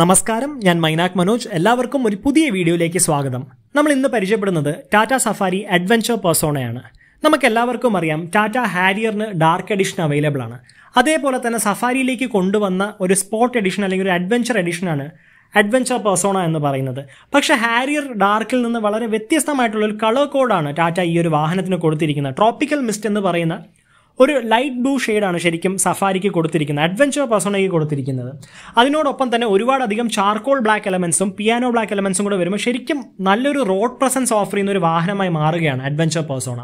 നമസ്കാരം ഞാൻ മൈനാക് മനോജ് എല്ലാവർക്കും ഒരു പുതിയ വീഡിയോയിലേക്ക് സ്വാഗതം നമ്മൾ ഇന്ന് പരിചയപ്പെടുന്നത് ടാറ്റ സഫാരി അഡ്വഞ്ചർ പേഴ്സോണയാണ് നമുക്ക് എല്ലാവർക്കും അറിയാം ടാറ്റ ഹാരിയറിന് ഡാർക്ക് എഡിഷൻ അവൈലബിൾ ആണ് അതേപോലെ തന്നെ സഫാരിയിലേക്ക് കൊണ്ടുവന്ന ഒരു സ്പോർട്ട് എഡിഷൻ അല്ലെങ്കിൽ ഒരു അഡ്വഞ്ചർ എഡിഷനാണ് അഡ്വഞ്ചർ പേഴ്സോണ എന്ന് പറയുന്നത് പക്ഷെ ഹാരിയർ ഡാർക്കിൽ നിന്ന് വളരെ വ്യത്യസ്തമായിട്ടുള്ള ഒരു കളർ കോഡാണ് ടാറ്റ ഈ ഒരു വാഹനത്തിന് കൊടുത്തിരിക്കുന്നത് ട്രോപ്പിക്കൽ മിസ്റ്റ് എന്ന് പറയുന്ന ഒരു ലൈറ്റ് ബ്ലൂ ഷെയ്ഡാണ് ശരിക്കും സഫാരിക്ക് കൊടുത്തിരിക്കുന്നത് അഡ്വഞ്ചർ പേഴ്സണയ്ക്ക് കൊടുത്തിരിക്കുന്നത് അതിനോടൊപ്പം തന്നെ ഒരുപാടധികം ചാർക്കോൾ ബ്ലാക്ക് എലമെൻസും പിയാനോ ബ്ലാക്ക് എലമെൻസും കൂടെ വരുമ്പോൾ ശരിക്കും നല്ലൊരു റോഡ് പ്രസൻസ് ഓഫർ ചെയ്യുന്ന ഒരു വാഹനമായി മാറുകയാണ് അഡ്വഞ്ചർ പേഴ്സോണ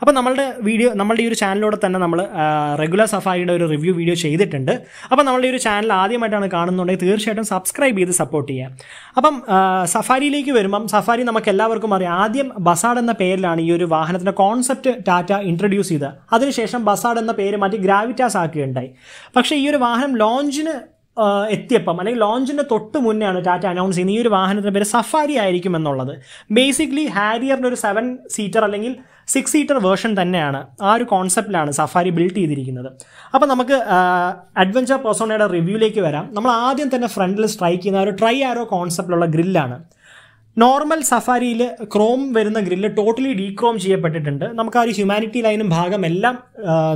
അപ്പോൾ നമ്മളുടെ വീഡിയോ നമ്മളുടെ ഈ ഒരു ചാനലിലൂടെ തന്നെ നമ്മൾ റെഗുലർ സഫാരിയുടെ ഒരു റിവ്യൂ വീഡിയോ ചെയ്തിട്ടുണ്ട് അപ്പോൾ നമ്മളുടെ ഈ ഒരു ചാനൽ ആദ്യമായിട്ടാണ് കാണുന്നുണ്ടെങ്കിൽ തീർച്ചയായിട്ടും സബ്സ്ക്രൈബ് ചെയ്ത് സപ്പോർട്ട് ചെയ്യുക അപ്പം സഫാരിയിലേക്ക് വരുമ്പം സഫാരി നമുക്ക് എല്ലാവർക്കും അറിയാം ആദ്യം ബസാഡ് എന്ന പേരിലാണ് ഈ ഒരു വാഹനത്തിൻ്റെ കോൺസെപ്റ്റ് ടാറ്റ ഇൻട്രൊഡ്യൂസ് ചെയ്ത് അതിനുശേഷം ബസാഡ് എന്ന പേര് മാറ്റി ഗ്രാവിറ്റാസ് ആക്കുകയുണ്ടായി പക്ഷേ ഈ ഒരു വാഹനം ലോഞ്ചിന് എത്തിയപ്പം അല്ലെങ്കിൽ ലോഞ്ചിൻ്റെ തൊട്ട് മുന്നെയാണ് ടാറ്റ അനൗൺസ് ചെയ്യുന്നത് ഈ ഒരു വാഹനത്തിൻ്റെ പേര് സഫാരി ആയിരിക്കും എന്നുള്ളത് ബേസിക്കലി ഹാരിയറിൻ്റെ ഒരു സെവൻ സീറ്റർ അല്ലെങ്കിൽ സിക്സ് സീറ്റർ വേർഷൻ തന്നെയാണ് ആ ഒരു കോൺസെപ്റ്റിലാണ് സഫാരി ബിൽഡ് ചെയ്തിരിക്കുന്നത് അപ്പോൾ നമുക്ക് അഡ്വഞ്ചർ പേഴ്സണയുടെ റിവ്യൂയിലേക്ക് വരാം നമ്മൾ ആദ്യം തന്നെ ഫ്രണ്ടിൽ സ്ട്രൈക്ക് ചെയ്യുന്ന ഒരു ട്രൈ ആരോ കോൺസെപ്റ്റിലുള്ള ഗ്രില്ലാണ് നോർമൽ സഫാരിയിൽ ക്രോം വരുന്ന ഗ്രില്ല് ടോട്ടലി ഡീക്രോം ചെയ്യപ്പെട്ടിട്ടുണ്ട് നമുക്ക് ആ ഒരു ഹ്യൂമാനിറ്റി ലൈനും ഭാഗം എല്ലാം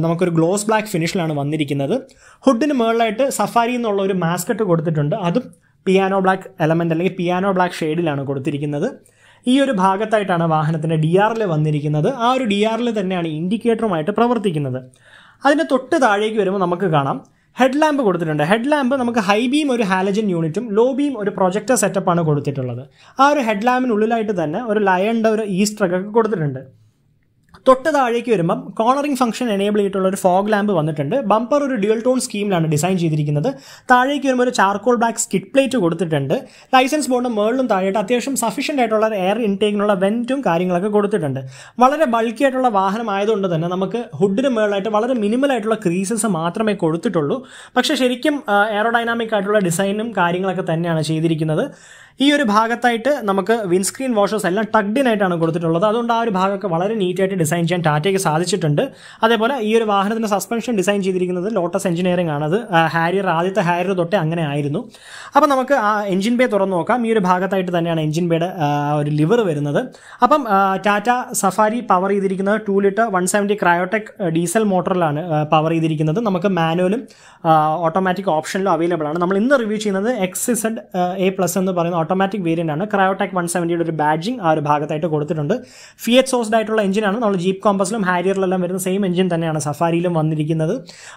നമുക്കൊരു ഗ്ലോസ് ബ്ലാക്ക് ഫിനിഷിലാണ് വന്നിരിക്കുന്നത് ഹുഡിന് മുകളിലായിട്ട് സഫാരി എന്നുള്ള ഒരു മാസ്കറ്റ് കൊടുത്തിട്ടുണ്ട് അതും പിയാനോ ബ്ലാക്ക് എലമെൻ്റ് അല്ലെങ്കിൽ പിയാനോ ബ്ലാക്ക് ഷെയ്ഡിലാണ് കൊടുത്തിരിക്കുന്നത് ഈ ഒരു ഭാഗത്തായിട്ടാണ് വാഹനത്തിൻ്റെ ഡി ആറിൽ വന്നിരിക്കുന്നത് ആ ഒരു ഡി ആറിൽ തന്നെയാണ് ഇൻഡിക്കേറ്ററുമായിട്ട് പ്രവർത്തിക്കുന്നത് അതിൻ്റെ തൊട്ട് താഴേക്ക് വരുമ്പോൾ നമുക്ക് കാണാം ഹെഡ് ലാമ്പ് കൊടുത്തിട്ടുണ്ട് ഹെഡ് ലാമ്പ് നമുക്ക് ഹൈ ബീം ഒരു ഹാലജൻ യൂണിറ്റും ലോ ബീം ഒരു പ്രൊജക്ടർ സെറ്റപ്പാണ് കൊടുത്തിട്ടുള്ളത് ആ ഒരു ഹെഡ് ലാമ്പിനുള്ളിലായിട്ട് തന്നെ ഒരു ലയണിൻ്റെ ഒരു ഈസ്റ്റർ ഒക്കെ കൊടുത്തിട്ടുണ്ട് തൊട്ട് താഴേക്ക് വരുമ്പം കോർണറിംഗ് ഫംഗ്ഷൻ എനേബിൾ ചെയ്തിട്ടുള്ള ഒരു ഫോഗ് ലാമ്പ് വന്നിട്ടുണ്ട് ബമ്പർ ഒരു ഡ്യുവൽ ടോൺ സ്കീമിലാണ് ഡിസൈൻ ചെയ്തിരിക്കുന്നത് താഴേക്ക് വരുമ്പോൾ ഒരു ചാർക്കോൾ ബ്ലാക്ക് സ്കിഡ് പ്ലേറ്റ് കൊടുത്തിട്ടുണ്ട് ലൈസൻസ് ബോർഡ് മേളിലും താഴെയായിട്ട് അത്യാവശ്യം സഫീഷ്യൻ്റ് ആയിട്ടുള്ള എയർ ഇൻടേക്കിനുള്ള വെൻറ്റും കാര്യങ്ങളൊക്കെ കൊടുത്തിട്ടുണ്ട് വളരെ ബൾക്കി ആയിട്ടുള്ള വാഹനം ആയതുകൊണ്ട് തന്നെ നമുക്ക് ഹുഡിന് മേളിലായിട്ട് വളരെ മിനിമൽ ആയിട്ടുള്ള ക്രീസസ് മാത്രമേ കൊടുത്തിട്ടുള്ളൂ പക്ഷേ ശരിക്കും എയറോഡൈനാമിക് ആയിട്ടുള്ള ഡിസൈനും കാര്യങ്ങളൊക്കെ തന്നെയാണ് ചെയ്തിരിക്കുന്നത് ഈ ഒരു ഭാഗത്തായിട്ട് നമുക്ക് വിൻസ്ക്രീൻ വാഷേഴ്സ് എല്ലാം ടഗ്ഡിൻ ആയിട്ടാണ് കൊടുത്തിട്ടുള്ളത് അതുകൊണ്ട് ആ ഒരു ഭാഗമൊക്കെ വളരെ നീറ്റായിട്ട് ഡിസൈൻ ചെയ്യാൻ ടാറ്റയ്ക്ക് സാധിച്ചിട്ടുണ്ട് അതേപോലെ ഈ ഒരു വാഹനത്തിൻ്റെ സസ്പെൻഷൻ ഡിസൈൻ ചെയ്തിരിക്കുന്നത് ലോട്ടസ് എഞ്ചിനീയറിംഗ് ആണത് ഹാരിയർ ആദ്യത്തെ ഹാരിയർ തൊട്ടേ അങ്ങനെ ആയിരുന്നു അപ്പം നമുക്ക് ആ എഞ്ചിൻ ബേ തുറന്നു നോക്കാം ഈ ഒരു ഭാഗത്തായിട്ട് തന്നെയാണ് എഞ്ചിൻ ബേയുടെ ഒരു ലിവർ വരുന്നത് അപ്പം ടാറ്റ സഫാരി പവർ ചെയ്തിരിക്കുന്നത് two litre one seventy Kryotec diesel മോട്ടറിലാണ് പവർ ചെയ്തിരിക്കുന്നത് നമുക്ക് മാനുവലും ഓട്ടോമാറ്റിക് ഓപ്ഷനിലും അവൈലബിൾ ആണ് നമ്മൾ ഇന്ന് റിവ്യൂ ചെയ്യുന്നത് എക്സ് സെഡ് എ പ്ലസ് എന്ന് പറയുന്ന ഓട്ടോമാറ്റിക് വേരിയൻ്റ് ആണ് ക്രയോടെക് വൺ സെവൻറ്റിയുടെ ഒരു ബാഡ്ജിങ് ആ ഒരു ഭാഗത്തായിട്ട് കൊടുത്തിട്ടുണ്ട് ഫിയറ്റ് സോസ്ഡ് ആയിട്ടുള്ള എഞ്ചിനാണ് നമ്മൾ ജീപ്പ് കോമ്പസിലും ഹാരിയറിലെല്ലാം വരുന്ന സെയിം എഞ്ചിൻ തന്നെയാണ് സഫാരിയിലും വന്നിരിക്കുന്നത്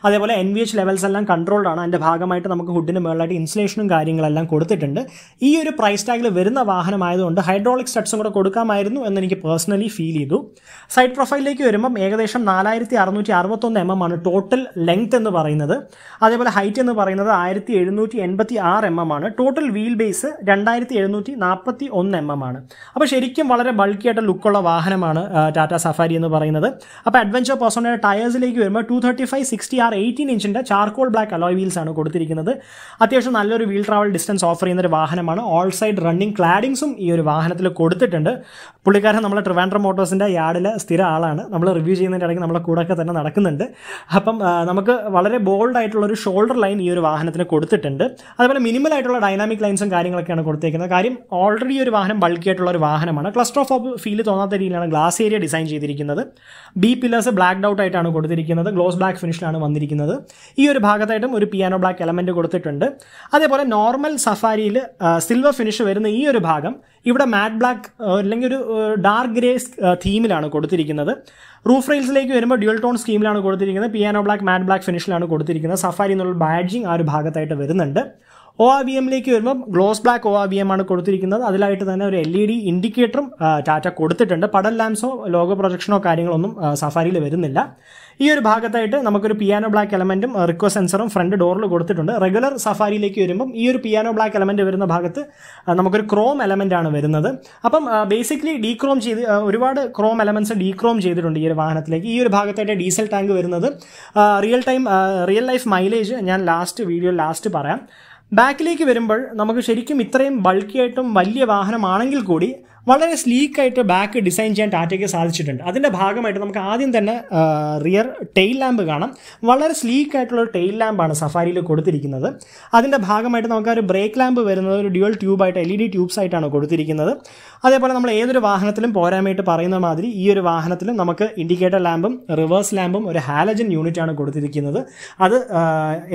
അതേപോലെ എൻ വി എച്ച് ലെവൽസ് എല്ലാം കൺട്രോൾഡ് ആണ് അതിൻ്റെ ഭാഗമായിട്ട് നമുക്ക് ഹുഡിന് മുകളിലായിട്ട് ഇൻസുലേഷനും കാര്യങ്ങളെല്ലാം കൊടുത്തിട്ടുണ്ട് ഈ ഒരു പ്രൈസ് ടാഗിൽ വരുന്ന വാഹനമായതുകൊണ്ട് ഹൈഡ്രോളിക് സ്റ്റഡ്സും കൂടെ കൊടുക്കാമായിരുന്നു എന്ന് എനിക്ക് പേഴ്സണലി ഫീൽ ചെയ്തു സൈഡ് പ്രൊഫൈലിലേക്ക് വരുമ്പം ഏകദേശം നാലായിരത്തി അറുന്നൂറ്റി അറുപത്തൊന്ന് എം എം ആണ് ടോട്ടൽ ലെങ്ത് എന്ന് പറയുന്നത് അതേപോലെ ഹൈറ്റ് എന്ന് പറയുന്നത് ആയിരത്തി എഴുന്നൂറ്റി എൺപത്തി ആറ് എം എം ആണ് ടോട്ടൽ വീൽ ബേസ് രണ്ടായിരത്തി മൂവായിരത്തി എഴുന്നൂറ്റി നാൽപ്പത്തി ഒന്ന് എം എം ആണ് അപ്പോൾ ശരിക്കും വളരെ ബൾക്കി ആയിട്ട് ലുക്കുള്ള വാഹനമാണ് ടാറ്റ സഫാരി എന്ന് പറയുന്നത് അപ്പോൾ അഡ്വഞ്ചർ പേഴ്സോണയുടെ ടയേഴ്സിലേക്ക് വരുമ്പോൾ two thirty five sixty R eighteen ഇഞ്ചിൻ്റെ ചാർക്കോൾ ബ്ലാക്ക് അലോയ് വീൽസ് ആണ് കൊടുത്തിരിക്കുന്നത് അത്യാവശ്യം നല്ലൊരു വീൽ ട്രാവൽ ഡിസ്റ്റൻസ് ഓഫർ ചെയ്യുന്ന ഒരു വാഹനമാണ് ഓൾ സൈഡ് റണ്ണിങ് ക്ലാഡിങ്സും ഈ ഒരു വാഹനത്തിൽ കൊടുത്തിട്ടുണ്ട് പുള്ളിക്കാരൻ നമ്മളെ ട്രിവാൻഡ്രം മോട്ടോഴ്സിൻ്റെ യാർഡിലെ സ്ഥിര ആളാണ് നമ്മൾ റിവ്യൂ ചെയ്യുന്നതിൻ്റെ ഇടയ്ക്ക് നമ്മളെ കൂടെയൊക്കെ തന്നെ നടക്കുന്നുണ്ട് അപ്പം നമുക്ക് വളരെ ബോൾഡ് ആയിട്ടുള്ള ഒരു ഷോൾഡർ ലൈൻ ഈ ഒരു വാഹനത്തിന് കൊടുത്തിട്ടുണ്ട് അതുപോലെ മിനിമൽ ആയിട്ടുള്ള ഡൈനാമിക് ലൈൻസും കാര്യങ്ങളൊക്കെയാണ് കൊടുത്തത് കൊടുത്തേക്കുന്നത് കാര്യം ഓൾറെഡി ഒരു വാഹനം ബൾക്കി ആയിട്ടുള്ള ഒരു വാഹനമാണ് ക്ലസ്റ്റർ ഓഫ് ഫീൽ തോന്നാത്ത രീതിയിലാണ് ഗ്ലാസ് ഏരിയ ഡിസൈൻ ചെയ്തിരിക്കുന്നത് ബി പില്ലേഴ്സ് ബ്ലാക്ക് ഔട്ട് ആയിട്ടാണ് കൊടുത്തിരിക്കുന്നത് ഗ്ലോസ് ബ്ലാക്ക് ഫിനിഷിലാണ് വന്നിരിക്കുന്നത് ഈ ഒരു ഭാഗത്തായിട്ടും ഒരു പിയാനോ ബ്ലാക്ക് എലമെൻറ്റ് കൊടുത്തിട്ടുണ്ട് അതേപോലെ നോർമൽ സഫാരിയിൽ സിൽവർ ഫിനിഷ് വരുന്ന ഈ ഒരു ഭാഗം ഇവിടെ മാറ്റ് ബ്ലാക്ക് അല്ലെങ്കിൽ ഒരു ഡാർക്ക് ഗ്രേ തീമിലാണ് കൊടുത്തിരിക്കുന്നത് റൂഫ് റെയിൽസിലേക്ക് വരുമ്പോൾ ഡ്യുവൽ ടോൺ സ്കീമിലാണ് കൊടുത്തിരിക്കുന്നത് പിയാനോ ബ്ലാക്ക് മാറ്റ് ബ്ലാക്ക് ഫിനിഷിലാണ് കൊടുത്തിരിക്കുന്നത് സഫാരി എന്നുള്ള ബാഡ്ജിങ് ആ ഒരു ഭാഗത്തായിട്ട് വരുന്നുണ്ട് ഒ ആർ വി എമ്മിലേക്ക് വരുമ്പോൾ gloss black O R V M ആണ് കൊടുത്തിരിക്കുന്നത് അതിലായിട്ട് തന്നെ ഒരു എൽ ഇ ഡി ഇൻഡിക്കേറ്ററും ടാറ്റ കൊടുത്തിട്ടുണ്ട് പടൽ ലാംസോ ലോഗോ പ്രൊജക്ഷനോ കാര്യങ്ങളൊന്നും സഫാരിയിൽ വരുന്നില്ല ഈ ഒരു ഭാഗത്തായിട്ട് നമുക്കൊരു പിയാനോ ബ്ലാക്ക് എലമെൻറ്റും റിക്കോ സെൻസറും ഫ്രണ്ട് ഡോറിൽ കൊടുത്തിട്ടുണ്ട് റെഗുലർ സഫാരിയിലേക്ക് വരുമ്പം ഈ ഒരു പിയാനോ ബ്ലാക്ക് എലമെൻറ്റ് വരുന്ന ഭാഗത്ത് നമുക്കൊരു ക്രോം എലമെൻ്റ് ആണ് വരുന്നത് അപ്പം ബേസിക്കലി ഡീക്രോം ചെയ്ത് ഒരുപാട് ക്രോം എലമെൻറ്റ്സ് ഡീക്രോം ചെയ്തിട്ടുണ്ട് ഈ ഒരു വാഹനത്തിലേക്ക് ഈ ഒരു ഭാഗത്തായിട്ട് ഡീസൽ ടാങ്ക് വരുന്നത് real time real life mileage ഞാൻ ലാസ്റ്റ് വീഡിയോ ലാസ്റ്റ് പറയാം ബാക്കിലേക്ക് വരുമ്പോൾ നമുക്ക് ശരിക്കും ഇത്രയും ബൾക്കിയായിട്ടും വലിയ വാഹനമാണെങ്കിൽ കൂടി വളരെ സ്ലീക്കായിട്ട് ബാക്ക് ഡിസൈൻ ചെയ്യാൻ ടാറ്റയ്ക്ക് സാധിച്ചിട്ടുണ്ട് അതിൻ്റെ ഭാഗമായിട്ട് നമുക്ക് ആദ്യം തന്നെ റിയർ ടെയിൽ ലാമ്പ് കാണാം വളരെ സ്ലീക്കായിട്ടുള്ള ഒരു ടെയിൽ ലാമ്പാണ് സഫാരിയിൽ കൊടുത്തിരിക്കുന്നത് അതിൻ്റെ ഭാഗമായിട്ട് നമുക്ക് ഒരു ബ്രേക്ക് ലാമ്പ് വരുന്നത് ഒരു ഡ്യുവൽ ട്യൂബായിട്ട് എൽ ഇ ഡി ട്യൂബ്സ് ആയിട്ടാണ് കൊടുത്തിരിക്കുന്നത് അതേപോലെ നമ്മൾ ഏതൊരു വാഹനത്തിലും പോരാനായിട്ട് പറയുന്ന മാതിരി ഈ ഒരു വാഹനത്തിലും നമുക്ക് ഇൻഡിക്കേറ്റർ ലാമ്പും റിവേഴ്സ് ലാമ്പും ഒരു ഹാലജൻ യൂണിറ്റാണ് കൊടുത്തിരിക്കുന്നത് അത്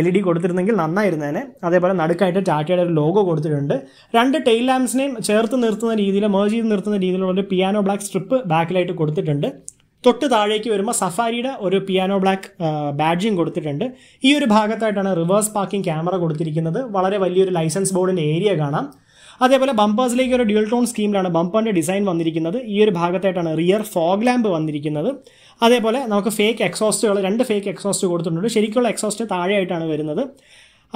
എൽ ഇ ഡി കൊടുത്തിരുന്നെങ്കിൽ നന്നായിരുന്നേനെ അതേപോലെ നടുക്കായിട്ട് ടാറ്റയുടെ ഒരു ലോഗോ കൊടുത്തിട്ടുണ്ട് രണ്ട് ടെയിൽ ലാമ്പ്സിനെയും ചേർത്ത് നിർത്തുന്ന രീതിയിൽ മേജ് ചെയ്ത് നിർത്തുന്ന രീതിയിലുള്ള ഒരു പിയാനോ ബ്ലാക്ക് സ്ട്രിപ്പ് ബാക്കിലായിട്ട് കൊടുത്തിട്ടുണ്ട് തൊട്ട് താഴേക്ക് വരുമ്പോൾ സഫാരിയുടെ ഒരു പിയാനോ ബ്ലാക്ക് ബാഡ്ജിങ് കൊടുത്തിട്ടുണ്ട് ഈ ഒരു ഭാഗത്തായിട്ടാണ് റിവേഴ്സ് പാർക്കിംഗ് ക്യാമറ കൊടുത്തിരിക്കുന്നത് വളരെ വലിയൊരു ലൈസൻസ് ബോർഡിൻ്റെ ഏരിയ കാണാം അതേപോലെ ബമ്പേഴ്സിലേക്ക് ഒരു ഡ്യൂൾ ടോൺ സ്കീമിലാണ് ബമ്പറിൻ്റെ ഡിസൈൻ വന്നിരിക്കുന്നത് ഈ ഒരു ഭാഗത്തായിട്ടാണ് റിയർ ഫോഗ് ലാമ്പ് വന്നിരിക്കുന്നത് അതേപോലെ നമുക്ക് ഫേക്ക് എക്സോസ്റ്റുകൾ രണ്ട് ഫേക്ക് എക്സോസ്റ്റ് കൊടുത്തിട്ടുണ്ട് ശരിക്കുള്ള എക്സോസ്റ്റ് താഴെയായിട്ടാണ് വരുന്നത്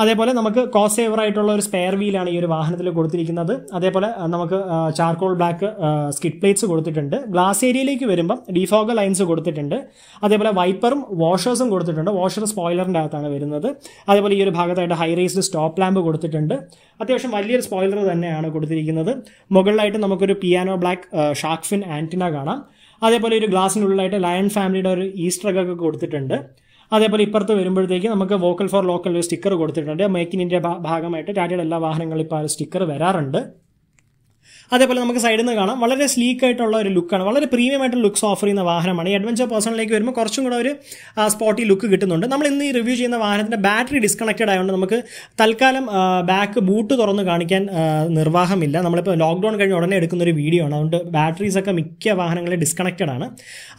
അതേപോലെ നമുക്ക് കോസ്റ്റ് സേവർ ആയിട്ടുള്ള ഒരു സ്പെയർ വീലാണ് ഈ ഒരു വാഹനത്തിൽ കൊടുത്തിരിക്കുന്നത് അതേപോലെ നമുക്ക് ചാർക്കോൾ ബ്ലാക്ക് സ്കിഡ് പ്ലേറ്റ്സ് കൊടുത്തിട്ടുണ്ട് ഗ്ലാസ് ഏരിയയിലേക്ക് വരുമ്പം ഡിഫോഗ ലൈൻസ് കൊടുത്തിട്ടുണ്ട് അതേപോലെ വൈപ്പറും വാഷേഴ്സും കൊടുത്തിട്ടുണ്ട് വാഷർ സ്പോയിലറിൻ്റെ അകത്താണ് വരുന്നത് അതേപോലെ ഈ ഒരു ഭാഗത്തായിട്ട് ഹൈ റേസ്ഡ് സ്റ്റോപ്പ് ലാമ്പ് കൊടുത്തിട്ടുണ്ട് അത്യാവശ്യം വലിയൊരു സ്പോയിലർ തന്നെയാണ് കൊടുത്തിരിക്കുന്നത് മുകളിലായിട്ട് നമുക്കൊരു പിയാനോ ബ്ലാക്ക് ഷാർക്ഫിൻ ആൻറ്റിന കാണാം അതേപോലെ ഒരു ഗ്ലാസിനുള്ളിലായിട്ട് ലയൺ ഫാമിലിയുടെ ഒരു ഈസ്റ്റർ ഒക്കെ കൊടുത്തിട്ടുണ്ട് അതേപോലെ ഇപ്പുറത്ത് വരുമ്പോഴത്തേക്ക് നമുക്ക് വോക്കൽ ഫോർ ലോക്കൽ ഒരു സ്റ്റിക്കർ കൊടുത്തിട്ടുണ്ട് മേക്ക് ഇൻ ഇന്ത്യ ഭാഗമായിട്ട് ടാറ്റയുടെ എല്ലാ വാഹനങ്ങളും ഇപ്പോൾ ആ സ്റ്റിക്കർ വരാറുണ്ട് അതേപോലെ നമുക്ക് സൈഡിൽ നിന്ന് കാണാം വളരെ സ്ലീക്ക് ആയിട്ടുള്ള ഒരു ലുക്കാണ് വളരെ പ്രീമിയം ആയിട്ടുള്ള ലുക്സ് ഓഫർ ചെയ്യുന്ന വാഹനമാണ് ഈ അഡ്വഞ്ചർ പേഴ്സണിലേക്ക് വരുമ്പോൾ കുറച്ചും കൂടെ ഒരു സ്പോട്ടി ലുക്ക് കിട്ടുന്നുണ്ട് നമ്മൾ ഇന്ന് ഈ റിവ്യൂ ചെയ്യുന്ന വാഹനത്തിൻ്റെ ബാറ്ററി ഡിസ്കണക്റ്റഡ് ആയതുകൊണ്ട് നമുക്ക് തൽക്കാലം ബാക്ക് ബൂട്ട് തുറന്ന് കാണിക്കാൻ നിർവാഹമില്ല നമ്മളിപ്പോൾ ലോക്ക്ഡൗൺ കഴിഞ്ഞ് ഉടനെ എടുക്കുന്ന ഒരു വീഡിയോ ആണ് അതുകൊണ്ട് ബാറ്ററീസ് ഒക്കെ മിക്ക വാഹനങ്ങളിൽ ഡിസ്കണക്റ്റഡ് ആണ്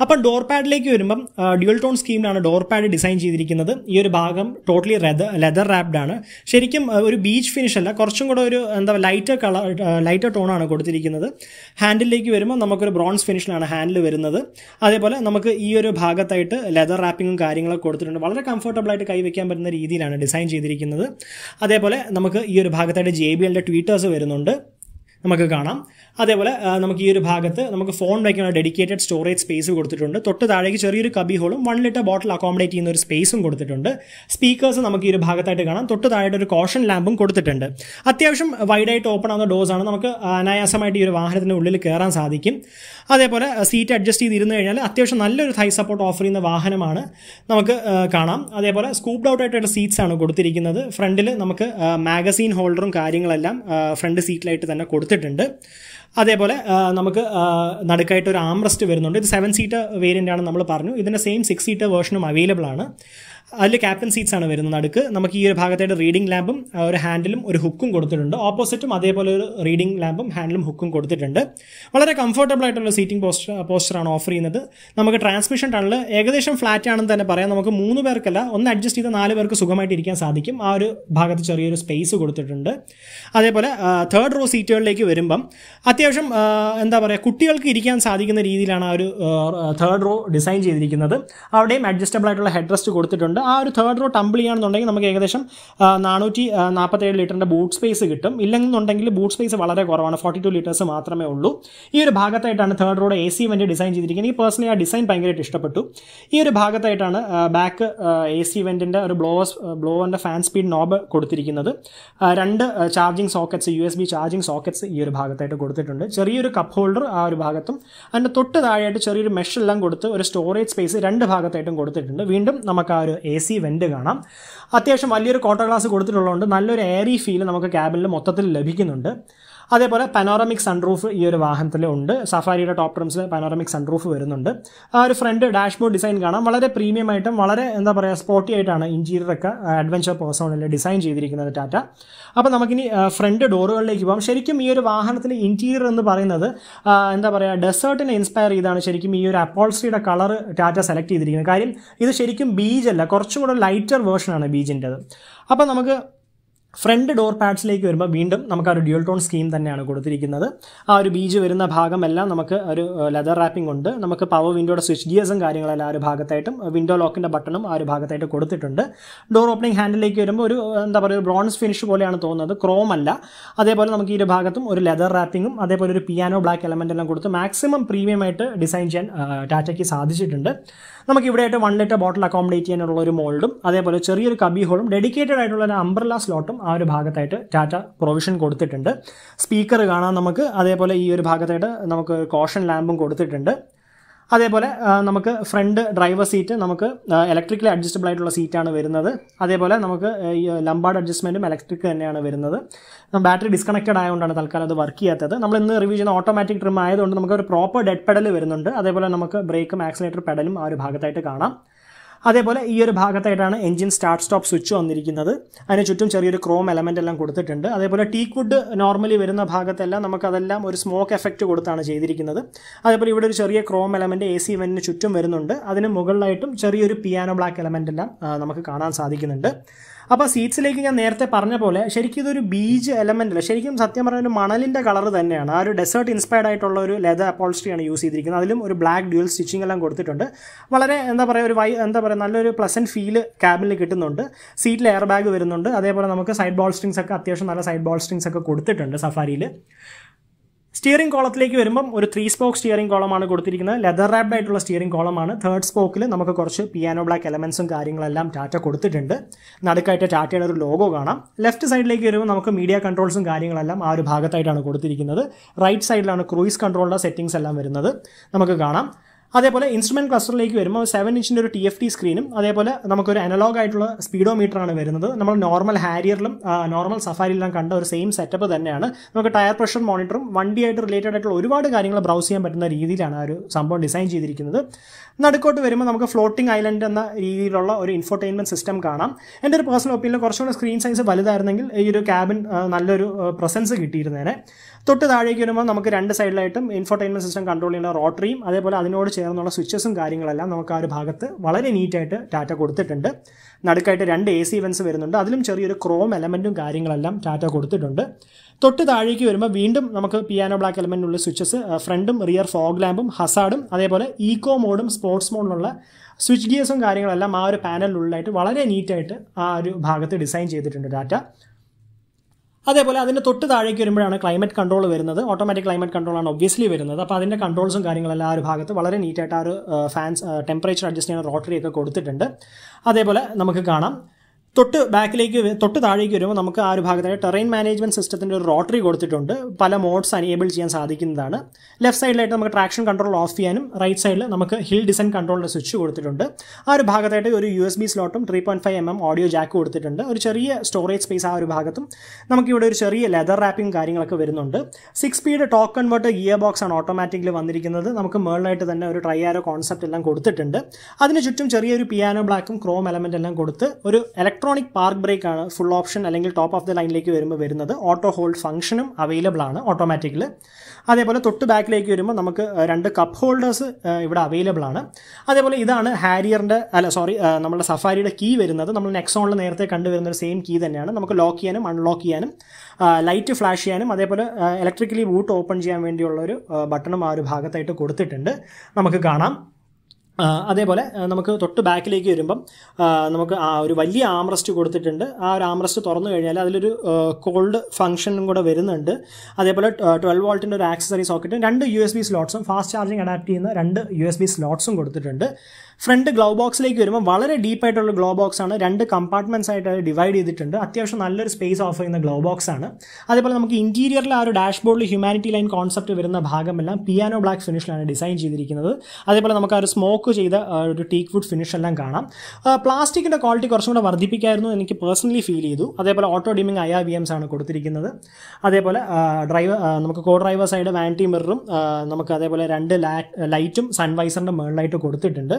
അപ്പോൾ ഡോർ പാഡിലേക്ക് വരുമ്പം ഡ്യുവൽ ടോൺ സ്കീമിലാണ് ഡോർ പാഡ് ഡിസൈൻ ചെയ്തിരിക്കുന്നത് ഈ ഒരു ഭാഗം ടോട്ടലി ലെതർ ലെതർ റാപ്ഡ് ആണ് ശരിക്കും ഒരു ബീച്ച് ഫിനിഷ് അല്ല കുറച്ചും കൂടെ ഒരു എന്താ ലൈറ്റർ കളർ ലൈറ്റർ ടോണാണ് ആണ് കൊടുത്തിരിക്കുന്നത് ഹാൻഡിലേക്ക് വരുമ്പോൾ നമുക്കൊരു ബ്രോൺസ് ഫിനിഷിലാണ് ഹാൻഡിൽ വരുന്നത് അതേപോലെ നമുക്ക് ഈ ഒരു ഭാഗത്തായിട്ട് ലെതർ റാപ്പിങ്ങും കാര്യങ്ങളൊക്കെ കൊടുത്തിട്ടുണ്ട് വളരെ കംഫർട്ടബിൾ ആയിട്ട് കൈവയ്ക്കാൻ പറ്റുന്ന രീതിയിലാണ് ഡിസൈൻ ചെയ്തിരിക്കുന്നത് അതേപോലെ നമുക്ക് ഈ ഒരു ഭാഗത്തായിട്ട് ജെ ബി എല്ലിൻ്റെ ട്വീറ്റേഴ്സ് വരുന്നുണ്ട് നമുക്ക് കാണാം അതേപോലെ നമുക്ക് ഈ ഒരു ഭാഗത്ത് നമുക്ക് ഫോൺ വയ്ക്കാനുള്ള ഡെഡിക്കേറ്റഡ് സ്റ്റോറേജ് സ്പേസ് കൊടുത്തിട്ടുണ്ട് തൊട്ട് താഴേക്ക് ചെറിയൊരു കബി ഹോളും വൺ ലിറ്റർ ബോട്ടിൽ അക്കോമഡേറ്റ് ചെയ്യുന്ന ഒരു സ്പേസും കൊടുത്തിട്ടുണ്ട് സ്പീക്കേഴ്സ് നമുക്ക് ഈ ഒരു ഭാഗത്തായിട്ട് കാണാം തൊട്ട് താഴെ ഒരു കോഷൻ ലാമ്പും കൊടുത്തിട്ടുണ്ട് അത്യാവശ്യം വൈഡായിട്ട് ഓപ്പൺ ആവുന്ന ഡോസ് ആണ് നമുക്ക് അനായാസമായിട്ട് ഈ ഒരു വാഹനത്തിൻ്റെ ഉള്ളിൽ കയറാൻ സാധിക്കും അതേപോലെ സീറ്റ് അഡ്ജസ്റ്റ് ചെയ്തിരുന്നു കഴിഞ്ഞാൽ അത്യാവശ്യം നല്ലൊരു ഹൈ സപ്പോർട്ട് ഓഫർ ചെയ്യുന്ന വാഹനമാണ് നമുക്ക് കാണാം അതേപോലെ സ്കൂപ്ഡ് ഔട്ട് ആയിട്ടുള്ള സീറ്റ്സ് ആണ് കൊടുത്തിരിക്കുന്നത് ഫ്രണ്ടിൽ നമുക്ക് മാഗസീൻ ഹോൾഡറും കാര്യങ്ങളെല്ലാം ഫ്രണ്ട് സീറ്റിലായിട്ട് തന്നെ കൊടുത്തു കൊടുത്തിട്ടുണ്ട് അതേപോലെ നമുക്ക് നടുക്കായിട്ട് ഒരു ആംറസ്റ്റ് വരുന്നുണ്ട് ഇത് സെവൻ സീറ്റർ വേരിയൻ്റ് ആണ് നമ്മൾ പറഞ്ഞു ഇതിൻ്റെ സെയിം സിക്സ് സീറ്റർ വേർഷനും അവൈലബിൾ ആണ് അതിൽ ക്യാപ്റ്റൻ സീറ്റ്സ് ആണ് വരുന്നത് നടുക്ക് നമുക്ക് ഈ ഒരു ഭാഗത്തായിട്ട് റീഡിംഗ് ലാമ്പും ഒരു ഹാൻഡിലും ഒരു ഹുക്കും കൊടുത്തിട്ടുണ്ട് ഓപ്പോസിറ്റും അതേപോലെ ഒരു റീഡിംഗ് ലാമ്പും ഹാൻഡിലും ഹുക്കും കൊടുത്തിട്ടുണ്ട് വളരെ കംഫർട്ടബിൾ ആയിട്ടുള്ള സീറ്റിംഗ് പോസ്റ്റർ പോസ്റ്ററാണ് ഓഫർ ചെയ്യുന്നത് നമുക്ക് ട്രാൻസ്മിഷൻ ടണൽ ഏകദേശം ഫ്ലാറ്റ് ആണെന്ന് തന്നെ പറയാം നമുക്ക് മൂന്ന് പേർക്കല്ല ഒന്ന് അഡ്ജസ്റ്റ് ചെയ്ത് നാല് പേർക്ക് സുഖമായിട്ട് ഇരിക്കാൻ സാധിക്കും ആ ഒരു ഭാഗത്ത് ചെറിയൊരു സ്പേസ് കൊടുത്തിട്ടുണ്ട് അതേപോലെ തേർഡ് റോ സീറ്റുകളിലേക്ക് വരുമ്പം അത്യാവശ്യം എന്താ പറയുക കുട്ടികൾക്ക് ഇരിക്കാൻ സാധിക്കുന്ന രീതിയിലാണ് ആ ഒരു തേർഡ് റോ ഡിസൈൻ ചെയ്തിരിക്കുന്നത് അവിടെയും അഡ്ജസ്റ്റബിൾ ആയിട്ടുള്ള ഹെഡ് റെസ്റ്റ് കൊടുത്തിട്ടുണ്ട് ഉണ്ട് ആ ഒരു തേർഡ് റോ ടംബിൾ ചെയ്യുകയാണെന്നുണ്ടെങ്കിൽ നമുക്ക് ഏകദേശം നാനൂറ്റി നാൽപ്പത്തേഴ് ലിറ്ററിൻ്റെ ബൂട്ട് സ്പേസ് കിട്ടും ഇല്ലെന്നുണ്ടെങ്കിൽ ബൂട്ട് സ്പേസ് വളരെ കുറവാണ് ഫോർട്ടി ടു ലിറ്റേഴ്സ് മാത്രമേ ഉള്ളൂ ഈ ഒരു ഭാഗത്തായിട്ടാണ് തേർഡ് റോഡ് എ സി വണ്ടി ഡിസൈൻ ചെയ്തിരിക്കുന്നത് ഈ പേഴ്സണലി ആ ഡിസൈൻ ഭയങ്കരമായിട്ട് ഇഷ്ടപ്പെട്ടു ഈ ഒരു ഭാഗത്തായിട്ടാണ് ബാക്ക് എ സി വെൻറ്റിൻ്റെ ഒരു ബ്ലോസ് ബ്ലോവറിൻ്റെ ഫാൻ സ്പീഡ് നോബ് കൊടുത്തിരിക്കുന്നത് രണ്ട് ചാർജിങ് സോക്കറ്റ്സ് യു എസ് ബി ചാർജിങ് സോക്കറ്റ്സ് ഈ ഒരു ഭാഗത്തായിട്ട് കൊടുത്തിട്ടുണ്ട് ചെറിയൊരു കപ്പ് ഹോൾഡർ ആ ഒരു ഭാഗത്തും അതിൻ്റെ തൊട്ട് താഴെയായിട്ട് ചെറിയൊരു മെഷ് എല്ലാം കൊടുത്ത് ഒരു സ്റ്റോറേജ് സ്പേസ് രണ്ട് ഭാഗത്തായിട്ടും കൊടുത്തിട്ടുണ്ട് വീണ്ടും നമുക്ക് ആ ഒരു എ എ സി വെൻ്റ് കാണാം അത്യാവശ്യം വലിയൊരു കോട്ട ഗ്ലാസ് കൊടുത്തിട്ടുള്ളതുകൊണ്ട് നല്ലൊരു എയറി ഫീൽ നമുക്ക് ക്യാബിനിൽ മൊത്തത്തിൽ ലഭിക്കുന്നുണ്ട് അതേപോലെ പനോറമിക് സൺറൂഫ് ഈ ഒരു വാഹനത്തിൽ ഉണ്ട് സഫാരിയുടെ ടോപ്പ് ട്രിംസിൽ പനോറമിക് സൺറൂഫ് വരുന്നുണ്ട് ആ ഒരു ഫ്രണ്ട് ഡാഷ്ബോർഡ് ഡിസൈൻ കാണാം വളരെ പ്രീമിയം ആയിട്ടും വളരെ എന്താ പറയുക സ്പോർട്ടി ആയിട്ടാണ് ഒക്കെ അഡ്വഞ്ചർ പേഴ്സണലിൽ ഡിസൈൻ ചെയ്തിരിക്കുന്നത് ടാറ്റ അപ്പോൾ നമുക്കിനി ഫ്രണ്ട് ഡോറുകളിലേക്ക് പോകാം ശരിക്കും ഈ ഒരു വാഹനത്തിലെ ഇൻറ്റീരിയർ എന്ന് പറയുന്നത് എന്താ പറയുക ഡെസേർട്ടിനെ ഇൻസ്പയർ ചെയ്താണ് ശരിക്കും ഈ ഒരു അപ്പോൾസറിയുടെ കളർ ടാറ്റ സെലക്ട് ചെയ്തിരിക്കുന്നത് കാര്യം ഇത് ശരിക്കും ബീജല്ല കുറച്ചും കൂടെ ലൈറ്റർ വേർഷനാണ് ബീജിൻ്റെത് അപ്പോൾ നമുക്ക് ഫ്രണ്ട് ഡോർ പാഡ്സിലേക്ക് വരുമ്പോൾ വീണ്ടും നമുക്ക് ആ ഒരു ഡ്യൂൾ ടോൺ സ്കീം തന്നെയാണ് കൊടുത്തിരിക്കുന്നത് ആ ഒരു ബീജ് വരുന്ന ഭാഗമെല്ലാം നമുക്ക് ഒരു ലെതർ റാപ്പിംഗ് ഉണ്ട് നമുക്ക് പവർ വിൻഡോയുടെ സ്വിച്ച് ഗിയേഴ്സും കാര്യങ്ങളെല്ലാം ആ ഒരു ഭാഗത്തായിട്ടും വിൻഡോ ലോക്കിൻ്റെ ബട്ടണും ആ ഒരു ഭാഗത്തായിട്ട് കൊടുത്തിട്ടുണ്ട് ഡോർ ഓപ്പണിംഗ് ഹാൻഡിലേക്ക് വരുമ്പോൾ ഒരു എന്താ പറയുക ബ്രോൺസ് ഫിനിഷ് പോലെയാണ് തോന്നുന്നത് ക്രോം അല്ല അതേപോലെ നമുക്ക് ഈ ഒരു ഭാഗത്തും ഒരു ലെതർ റാപ്പിങ്ങും അതേപോലെ ഒരു പിയാനോ ബ്ലാക്ക് എലമെൻ്റ് എല്ലാം കൊടുത്ത് മാക്സിമം പ്രീമിയം ആയിട്ട് ഡിസൈൻ ചെയ്യാൻ ടാറ്റയ്ക്ക് സാധിച്ചിട്ടുണ്ട് നമുക്ക് ആയിട്ട് വൺ ലിറ്റർ ബോട്ടിൽ അക്കോമഡേറ്റ് ചെയ്യാനുള്ള ഒരു മോൾഡും അതേപോലെ ചെറിയൊരു കബി ഹോളും ഡെഡിക്കേറ്റഡ് ആയിട്ടുള്ള ഒരു അംബ്രല്ല സ്ലോട്ടും ആ ഒരു ഭാഗത്തായിട്ട് ടാറ്റ പ്രൊവിഷൻ കൊടുത്തിട്ടുണ്ട് സ്പീക്കർ കാണാം നമുക്ക് അതേപോലെ ഈ ഒരു ഭാഗത്തായിട്ട് നമുക്ക് കോഷൻ ലാമ്പും കൊടുത്തിട്ടുണ്ട് അതേപോലെ നമുക്ക് ഫ്രണ്ട് ഡ്രൈവർ സീറ്റ് നമുക്ക് ഇലക്ട്രിക്കലി അഡ്ജസ്റ്റബിൾ ആയിട്ടുള്ള സീറ്റാണ് വരുന്നത് അതേപോലെ നമുക്ക് ഈ ലംബാർഡ് അഡ്ജസ്റ്റ്മെൻറ്റും ഇലക്ട്രിക് തന്നെയാണ് വരുന്നത് ബാറ്ററി ഡിസ്കണക്റ്റഡ് ആയതുകൊണ്ടാണ് തൽക്കാലം അത് വർക്ക് ചെയ്യാത്തത് നമ്മൾ ഇന്ന് റിവ്യൂ ചെയ്യുന്ന ഓട്ടോമാറ്റിക് ട്രിം ആയതുകൊണ്ട് നമുക്ക് ഒരു പ്രോപ്പർ ഡെഡ് പെഡൽ വരുന്നുണ്ട് അതേപോലെ നമുക്ക് ബ്രേക്കും ആക്സിലേറ്റർ പെഡലും ആ ഒരു ഭാഗത്തായിട്ട് കാണാം അതേപോലെ ഈ ഒരു ഭാഗത്തായിട്ടാണ് എഞ്ചിൻ സ്റ്റാർട്ട് സ്റ്റോപ്പ് സ്വിച്ച് വന്നിരിക്കുന്നത് അതിന് ചുറ്റും ചെറിയൊരു ക്രോം എലമെൻ്റ് എല്ലാം കൊടുത്തിട്ടുണ്ട് അതേപോലെ ടീക്വുഡ് നോർമലി വരുന്ന ഭാഗത്തെല്ലാം നമുക്കതെല്ലാം ഒരു സ്മോക്ക് എഫക്റ്റ് കൊടുത്താണ് ചെയ്തിരിക്കുന്നത് അതേപോലെ ഇവിടെ ഒരു ചെറിയ ക്രോം എലമെൻ്റ് എ സി വെന്റിന് ചുറ്റും വരുന്നുണ്ട് അതിന് മുകളിലായിട്ടും ചെറിയൊരു പിയാനോ ബ്ലാക്ക് എലമെൻ്റ് എല്ലാം നമുക്ക് കാണാൻ സാധിക്കുന്നുണ്ട് അപ്പോൾ സീറ്റ്സിലേക്ക് ഞാൻ നേരത്തെ പറഞ്ഞ പോലെ ശരിക്കും ഇതൊരു ബീജ് എലമെൻ്റ് അല്ല ശരിക്കും സത്യം പറഞ്ഞ ഒരു മണലിൻ്റെ കളർ തന്നെയാണ് ആ ഒരു ഡെസേർട്ട് ഇൻസ്പയർഡ് ആയിട്ടുള്ള ഒരു ലെതർ അപ്പോൾസ്ട്രിയാണ് യൂസ് ചെയ്തിരിക്കുന്നത് അതിലും ഒരു ബ്ലാക്ക് ഡ്യൂൽ സ്റ്റിച്ചിങ് എല്ലാം കൊടുത്തിട്ടുണ്ട് വളരെ എന്താ പറയുക ഒരു വൈ എന്താ പറയുക നല്ലൊരു പ്ലസൻറ്റ് ഫീല് ക്യാബിനിൽ കിട്ടുന്നുണ്ട് സീറ്റിൽ എയർ ബാഗ് വരുന്നുണ്ട് അതേപോലെ നമുക്ക് സൈഡ് ബോൾ സ്ട്രിങ്സ് ഒക്കെ അത്യാവശ്യം നല്ല സൈഡ് ബോൾ സ്ട്രിങ്സ് ഒക്കെ കൊടുത്തിട്ടുണ്ട് സഫാരിയിൽ സ്റ്റിയറിംഗ് കോളത്തിലേക്ക് വരുമ്പം ഒരു ത്രീ സ്പോക്ക് സ്റ്റിയറിംഗ് കോളമാണ് കൊടുത്തിരിക്കുന്നത് ലെതർ റാപ്ഡ് ആയിട്ടുള്ള സ്റ്റിയറിംഗ് കോളമാണ് തേർഡ് സ്പോക്കിൽ നമുക്ക് കുറച്ച് പിയാനോ ബ്ലാക്ക് എലമെൻസും കാര്യങ്ങളെല്ലാം ടാറ്റ കൊടുത്തിട്ടുണ്ട് നടുക്കായിട്ട് ടാറ്റയുടെ ഒരു ലോഗോ കാണാം ലെഫ്റ്റ് സൈഡിലേക്ക് വരുമ്പോൾ നമുക്ക് മീഡിയ കൺട്രോൾസും കാര്യങ്ങളെല്ലാം ആ ഒരു ഭാഗത്തായിട്ടാണ് കൊടുത്തിരിക്കുന്നത് റൈറ്റ് സൈഡിലാണ് ക്രൂയിസ് കൺട്രോളിൻ്റെ സെറ്റിംഗ്സ് എല്ലാം വരുന്നത് നമുക്ക് കാണാം അതേപോലെ ഇൻസ്ട്രുമെന്റ് ക്ലസ്റ്ററിലേക്ക് വരുമ്പോൾ സെവൻ ഇഞ്ചിന്റെ ഒരു ടി എഫ് ടി സ്ക്രീനും അതേപോലെ നമുക്കൊരു അനലോഗ് ആയിട്ടുള്ള സ്പീഡോ ആണ് വരുന്നത് നമ്മൾ നോർമൽ ഹാരിയറിലും നോർമൽ സഫാരിയിലും കണ്ട ഒരു സെയിം സെറ്റപ്പ് തന്നെയാണ് നമുക്ക് ടയർ പ്രഷർ മോണിറ്ററും വണ്ടിയായിട്ട് റിലേറ്റഡ് ആയിട്ടുള്ള ഒരുപാട് കാര്യങ്ങൾ ബ്രൗസ് ചെയ്യാൻ പറ്റുന്ന രീതിയിലാണ് ആ ഒരു സംഭവം ഡിസൈൻ ചെയ്തിരിക്കുന്നത് നടുക്കോട്ട് വരുമ്പോൾ നമുക്ക് ഫ്ലോട്ടിംഗ് ഐലൻഡ് എന്ന രീതിയിലുള്ള ഒരു ഇൻഫോർടൈൻമെന്റ് സിസ്റ്റം കാണാം എൻ്റെ ഒരു പേഴ്സണൽ ഒപ്പീനിയൻ കുറച്ചുകൂടെ സ്ക്രീൻ സൈസ് വലുതായിരുന്നെങ്കിൽ ഈ ഒരു ക്യാബിൻ നല്ലൊരു പ്രസൻസ് കിട്ടിയിരുന്നേനെ തൊട്ട് താഴേക്ക് വരുമ്പോൾ നമുക്ക് രണ്ട് സൈഡിലായിട്ടും ഇൻഫർടൈൻമെൻറ്റ് സിസ്റ്റം കൺട്രോൾ ചെയ്യുന്ന റോട്ടറിയും അതേപോലെ അതിനോട് ചേർന്നുള്ള സ്വിച്ചസും കാര്യങ്ങളെല്ലാം നമുക്ക് ആ ഒരു ഭാഗത്ത് വളരെ നീറ്റായിട്ട് ടാറ്റ കൊടുത്തിട്ടുണ്ട് നടുക്കായിട്ട് രണ്ട് എ സി ഇവൻസ് വരുന്നുണ്ട് അതിലും ചെറിയൊരു ക്രോം എലമെൻറ്റും കാര്യങ്ങളെല്ലാം ടാറ്റ കൊടുത്തിട്ടുണ്ട് തൊട്ട് താഴേക്ക് വരുമ്പോൾ വീണ്ടും നമുക്ക് പിയാനോ ബ്ലാക്ക് എലമെൻറ്റിനുള്ള സ്വിച്ചസ് ഫ്രണ്ടും റിയർ ഫോഗ് ലാമ്പും ഹസാഡും അതേപോലെ ഈക്കോ മോഡും സ്പോർട്സ് മോഡിലുള്ള സ്വിച്ച് ഗിയേഴ്സും കാര്യങ്ങളെല്ലാം ആ ഒരു പാനലിനുള്ളിലായിട്ട് വളരെ നീറ്റായിട്ട് ആ ഒരു ഭാഗത്ത് ഡിസൈൻ ചെയ്തിട്ടുണ്ട് ഡാറ്റ അതേപോലെ അതിൻ്റെ തൊട്ട് താഴേക്ക് വരുമ്പോഴാണ് ക്ലൈമറ്റ് കൺട്രോൾ വരുന്നത് ഓട്ടോമാറ്റിക് ക്ലൈമറ്റ് കൺട്രോളാണ് ഒബ്വിയസ്ലി വരുന്നത് അപ്പോൾ അതിൻ്റെ കൺട്രോൾസും കാര്യങ്ങളെല്ലാം ആ ഒരു ഭാഗത്ത് വളരെ നീറ്റായിട്ട് ആ ഒരു ഫാൻസ് ടെമ്പറേച്ചർ അഡ്ജസ്റ്റ് ചെയ്യുന്ന റോട്ടറി ഒക്കെ കൊടുത്തിട്ടുണ്ട് അതേപോലെ നമുക്ക് കാണാം തൊട്ട് ബാക്കിലേക്ക് തൊട്ട് താഴേക്ക് വരുമ്പോൾ നമുക്ക് ആ ഒരു ഭാഗത്തായിട്ട് ടെറൈൻ മാനേജ്മെന്റ് സിസ്റ്റത്തിന്റെ ഒരു റോട്ടറി കൊടുത്തിട്ടുണ്ട് പല മോഡ്സ് അനേബിൾ ചെയ്യാൻ സാധിക്കുന്നതാണ് ലെഫ്റ്റ് സൈഡിലായിട്ട് നമുക്ക് ട്രാക്ഷൻ കൺട്രോൾ ഓഫ് ചെയ്യാനും റൈറ്റ് സൈഡിൽ നമുക്ക് ഹിൽ ഡിസൈൻ കൺട്രോളിൻ്റെ സ്വിച്ച് കൊടുത്തിട്ടുണ്ട് ആ ഒരു ഭാഗത്തായിട്ട് ഒരു യു എസ് ബി സ്ലോട്ടും three point five M M audio jack കൊടുത്തിട്ടുണ്ട് ഒരു ചെറിയ സ്റ്റോറേജ് സ്പേസ് ആ ഒരു ഭാഗത്തും നമുക്കിവിടെ ഒരു ചെറിയ ലെതർ റാപ്പിംഗ് കാര്യങ്ങളൊക്കെ വരുന്നുണ്ട് six speed torque convert gear box ആണ് ഓട്ടോമാറ്റിക്കലി വന്നിരിക്കുന്നത് നമുക്ക് മേളിലായിട്ട് തന്നെ ഒരു ട്രൈ ആരോ കോൺസെപ്റ്റ് എല്ലാം കൊടുത്തിട്ടുണ്ട് അതിന് ചുറ്റും ചെറിയൊരു പിയാനോ ബ്ലാക്കും ക്രോം എലമെന്റ് എല്ലാം കൊടുത്ത് ഒരു ഇലക്ട്രോ ഇലക്ട്രോണിക് പാർക്ക് ബ്രേക്ക് ആണ് ഫുൾ ഓപ്ഷൻ അല്ലെങ്കിൽ ടോപ്പ് ഓഫ് ദ ലൈനിലേക്ക് വരുമ്പോൾ വരുന്നത് ഓട്ടോ ഹോൾഡ് ഫംഗ്ഷനും അവൈലബിൾ ആണ് ഓട്ടോമാറ്റിക്കിൽ അതേപോലെ തൊട്ട് ബാക്കിലേക്ക് വരുമ്പോൾ നമുക്ക് രണ്ട് കപ്പ് ഹോൾഡേഴ്സ് ഇവിടെ അവൈലബിൾ ആണ് അതേപോലെ ഇതാണ് ഹാരിയറിൻ്റെ അല്ല സോറി നമ്മുടെ സഫാരിയുടെ കീ വരുന്നത് നമ്മൾ നെക്സോണിൽ നേരത്തെ കണ്ടുവരുന്ന ഒരു സെയിം കീ തന്നെയാണ് നമുക്ക് ലോക്ക് ചെയ്യാനും അൺലോക്ക് ചെയ്യാനും ലൈറ്റ് ഫ്ലാഷ് ചെയ്യാനും അതേപോലെ ഇലക്ട്രിക്കലി ബൂട്ട് ഓപ്പൺ ചെയ്യാൻ വേണ്ടിയുള്ള ഒരു ബട്ടണും ആ ഒരു ഭാഗത്തായിട്ട് കൊടുത്തിട്ടുണ്ട് നമുക്ക് കാണാം അതേപോലെ നമുക്ക് തൊട്ട് ബാക്കിലേക്ക് വരുമ്പം നമുക്ക് ആ ഒരു വലിയ ആംറസ്റ്റ് കൊടുത്തിട്ടുണ്ട് ആ ഒരു ആംറസ്റ്റ് തുറന്നു കഴിഞ്ഞാൽ അതിലൊരു കോൾഡ് ഫംഗ്ഷനും കൂടെ വരുന്നുണ്ട് അതേപോലെ ട്വൽവ് വോൾട്ടിൻ്റെ ഒരു ആക്സസറി സോക്കറ്റും രണ്ട് യു എസ് ബി സ്ലോട്ട്സും ഫാസ്റ്റ് ചാർജിങ് അഡാപ്റ്റ് ചെയ്യുന്ന രണ്ട് യു എസ് ബി സ്ലോട്ട്സും കൊടുത്തിട്ടുണ്ട് ഫ്രണ്ട് ഗ്ലോ ബോക്സിലേക്ക് വരുമ്പോൾ വളരെ ഡീപ്പായിട്ടുള്ള ഗ്ലോ ബോക്സ് ആണ് രണ്ട് കമ്പാർട്ട്മെൻറ്റ്സ് ആയിട്ട് ഡിവൈഡ് ചെയ്തിട്ടുണ്ട് അത്യാവശ്യം നല്ലൊരു സ്പേസ് ഓഫർ ചെയ്യുന്ന ഗ്ലോ ബോക്സ് ആണ് അതേപോലെ നമുക്ക് ഇൻറ്റീരിയറിൽ ആ ഒരു ഡാഷ്ബോർഡിൽ ഹ്യൂമാനിറ്റി ലൈൻ കോൺസെപ്റ്റ് വരുന്ന ഭാഗമെല്ലാം പിയാനോ ബ്ലാക്ക് ഫിനിഷിലാണ് ഡിസൈൻ ചെയ്തിരിക്കുന്നത് അതേപോലെ നമുക്ക് ആ ഒരു സ്മോക്ക് വർക്ക് ചെയ്ത ഒരു ടീക്ക് വുഡ് ഫിനിഷ് എല്ലാം കാണാം പ്ലാസ്റ്റിക്കിൻ്റെ ക്വാളിറ്റി കുറച്ചും കൂടെ വർദ്ധിപ്പിക്കായിരുന്നു എനിക്ക് പേഴ്സണലി ഫീൽ ചെയ്തു അതേപോലെ auto dimming I R V Ms ആണ് കൊടുത്തിരിക്കുന്നത് അതേപോലെ ഡ്രൈവർ നമുക്ക് കോ ഡ്രൈവർ സൈഡ് വാൻറ്റി മിററും നമുക്ക് അതേപോലെ രണ്ട് ലൈറ്റും സൺവൈസറിൻ്റെ മേളിലായിട്ട് കൊടുത്തിട്ടുണ്ട്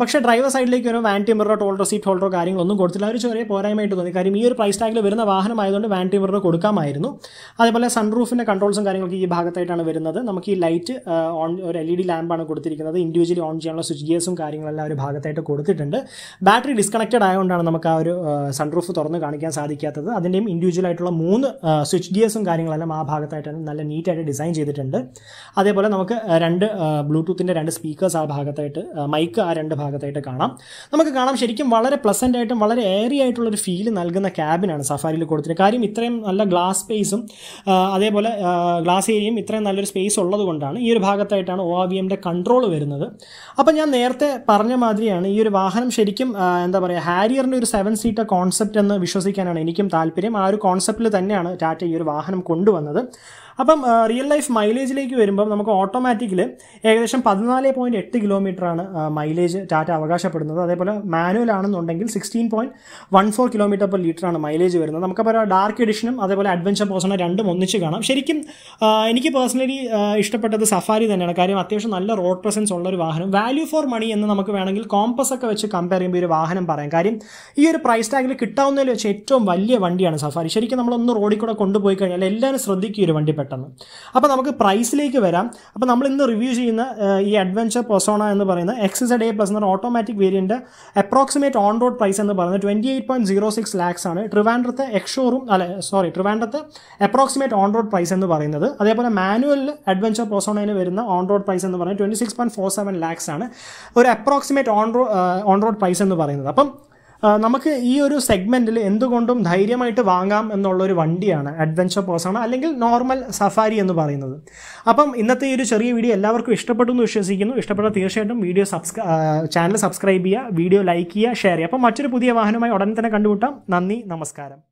പക്ഷേ ഡ്രൈവർ സൈഡിലേക്ക് ഒരു വാൻറ്റി മിററോ ടോൾഡോ സീറ്റ് ഹോൾഡറോ കാര്യങ്ങളൊന്നും കൊടുത്തില്ല ഒരു ചെറിയ പോരായ്മയായിട്ട് തോന്നി കാര്യം ഈ ഒരു പ്രൈസ് ടാഗിൽ വരുന്ന വാഹനമായതുകൊണ്ട് വാൻറ്റി മിറർ കൊടുക്കാമായിരുന്നു അതേപോലെ സൺറൂഫിൻ്റെ കൺട്രോൾസും കാര്യങ്ങളൊക്കെ ഈ ഭാഗത്തായിട്ടാണ് വരുന്നത് നമുക്ക് ഈ ലൈറ്റ് ഓൺ ഒരു എൽ ഇ ഡി ലാമ്പാണ് കൊടുത്തിരിക്കുന്നത് ഇൻഡിവിജ്വലി ഓൺ ചെയ്യാനുള്ള സ്വിച്ച് ഗിയേഴ്സും കാര്യങ്ങളെല്ലാം ഒരു ഭാഗത്തായിട്ട് കൊടുത്തിട്ടുണ്ട് ബാറ്ററി ഡിസ്കണക്റ്റഡ് ആയതുകൊണ്ടാണ് നമുക്ക് ആ ഒരു സൺറൂഫ് തുറന്ന് കാണിക്കാൻ സാധിക്കാത്തത് അതിൻ്റെയും ഇൻഡിവിജ്വൽ ആയിട്ടുള്ള മൂന്ന് സ്വിച്ച് ഗിയേഴ്സും കാര്യങ്ങളെല്ലാം ആ ഭാഗത്തായിട്ട് നല്ല നീറ്റായിട്ട് ഡിസൈൻ ചെയ്തിട്ടുണ്ട് അതേപോലെ നമുക്ക് രണ്ട് ബ്ലൂടൂത്തിൻ്റെ രണ്ട് സ്പീക്കേഴ്സ് ആ ഭാഗത്തായിട്ട് മൈക്ക് ആ രണ്ട് ഭാഗത്തായിട്ട് കാണാം നമുക്ക് കാണാം ശരിക്കും വളരെ പ്ലസൻ്റ് ആയിട്ടും വളരെ ഏറി ആയിട്ടുള്ളൊരു ഫീൽ നൽകുന്ന ക്യാബിനാണ് സഫാരിയിൽ കൊടുത്തിട്ട് കാര്യം ഇത്രയും നല്ല ഗ്ലാസ് സ്പേസും അതേപോലെ ഗ്ലാസ് ഏരിയയും ഇത്രയും നല്ലൊരു സ്പേസ് ഉള്ളതുകൊണ്ടാണ് ഈ ഒരു ഭാഗത്തായിട്ടാണ് ഒ ആ വി എമ്മിൻ്റെ കൺട്രോൾ വരുന്നത് അപ്പം ഞാൻ നേരത്തെ പറഞ്ഞ മാതിരിയാണ് ഈ ഒരു വാഹനം ശരിക്കും എന്താ പറയുക ഹാരിയറിൻ്റെ ഒരു സെവൻ സീറ്റർ കോൺസെപ്റ്റ് എന്ന് വിശ്വസിക്കാനാണ് എനിക്കും താല്പര്യം ആ ഒരു കോൺസെപ്റ്റിൽ തന്നെയാണ് ടാറ്റ ഈ ഒരു വാഹനം കൊണ്ടുവന്നത് അപ്പം റിയൽ ലൈഫ് മൈലേജിലേക്ക് വരുമ്പോൾ നമുക്ക് ഓട്ടോമാറ്റിക്കലി ഏകദേശം പതിനാല് പോയിൻറ്റ് എട്ട് കിലോമീറ്ററാണ് മൈലേജ് ടാറ്റ അവകാശപ്പെടുന്നത് അതേപോലെ മാനുവൽ ആണെന്നുണ്ടെങ്കിൽ sixteen point one four kilometre per ലിറ്ററാണ് മൈലേജ് വരുന്നത് നമുക്കപ്പോൾ ഡാർക്ക് എഡിഷനും അതേപോലെ അഡ്വഞ്ചർ പേഴ്സണ രണ്ടും ഒന്നിച്ച് കാണാം ശരിക്കും എനിക്ക് പേഴ്സണലി ഇഷ്ടപ്പെട്ടത് സഫാരി തന്നെയാണ് കാര്യം അത്യാവശ്യം നല്ല റോഡ് പ്രസൻസ് ഉള്ള ഒരു വാഹനം വാല്യൂ ഫോർ മണി എന്ന് നമുക്ക് വേണമെങ്കിൽ കോമ്പസ് ഒക്കെ വെച്ച് കമ്പയർ ചെയ്യുമ്പോൾ ഒരു വാഹനം പറയാം കാര്യം ഈ ഒരു പ്രൈസ് ടാഗിൽ കിട്ടാവുന്നതിൽ വെച്ച് ഏറ്റവും വലിയ വണ്ടിയാണ് സഫാരി ശരിക്കും നമ്മളൊന്ന് റോഡിൽ കൂടെ കൊണ്ടുപോയി കഴിഞ്ഞാൽ എല്ലാവരും ശ്രദ്ധിക്കും ഒരു വണ്ടി പെട്ടെന്ന് അപ്പോൾ നമുക്ക് പ്രൈസിലേക്ക് വരാം അപ്പോൾ നമ്മൾ ഇന്ന് റിവ്യൂ ചെയ്യുന്ന ഈ അഡ്വഞ്ചർ പെർസോണ എന്ന് പറയുന്ന എക്സസൈഡ് എ പ്ലസ് എന്ന് ഓട്ടോമാറ്റിക് വേരിയൻ്റെ അപ്രോക്സിമേറ്റ് ഓൺ റോഡ് പ്രൈസ് എന്ന് പറയുന്നത് twenty eight point zero six lakhs ആണ് ട്രിവാൻഡ്രത്തെ എക്ഷോറും അല്ല സോറി ട്രിവാൻഡ്രത്തെ അപ്രോക്സിമേറ്റ് ഓൺ റോഡ് പ്രൈസ് എന്ന് പറയുന്നത് അതേപോലെ മാനുവൽ അഡ്വഞ്ചർ പെർസോണയിൽ വരുന്ന ഓൺ റോഡ് പ്രൈസ് എന്ന് പറയുന്നത് twenty six point four seven lakhs ആണ് ഒരു approximate on road on road price എന്ന് പറയുന്നത് അപ്പം നമുക്ക് ഈ ഒരു സെഗ്മെൻറ്റിൽ എന്തുകൊണ്ടും ധൈര്യമായിട്ട് വാങ്ങാം എന്നുള്ളൊരു വണ്ടിയാണ് അഡ്വഞ്ചർ പേഴ്സാണ് അല്ലെങ്കിൽ നോർമൽ സഫാരി എന്ന് പറയുന്നത് അപ്പം ഇന്നത്തെ ഈ ഒരു ചെറിയ വീഡിയോ എല്ലാവർക്കും ഇഷ്ടപ്പെട്ടു എന്ന് വിശ്വസിക്കുന്നു ഇഷ്ടപ്പെട്ട തീർച്ചയായിട്ടും വീഡിയോ സബ്സ്ക്രൈ ചാനൽ സബ്സ്ക്രൈബ് ചെയ്യുക വീഡിയോ ലൈക്ക് ചെയ്യുക ഷെയർ ചെയ്യുക അപ്പം മറ്റൊരു പുതിയ വാഹനമായി ഉടനെ തന്നെ കണ്ടുമുട്ടാം നന്ദി നമസ്കാരം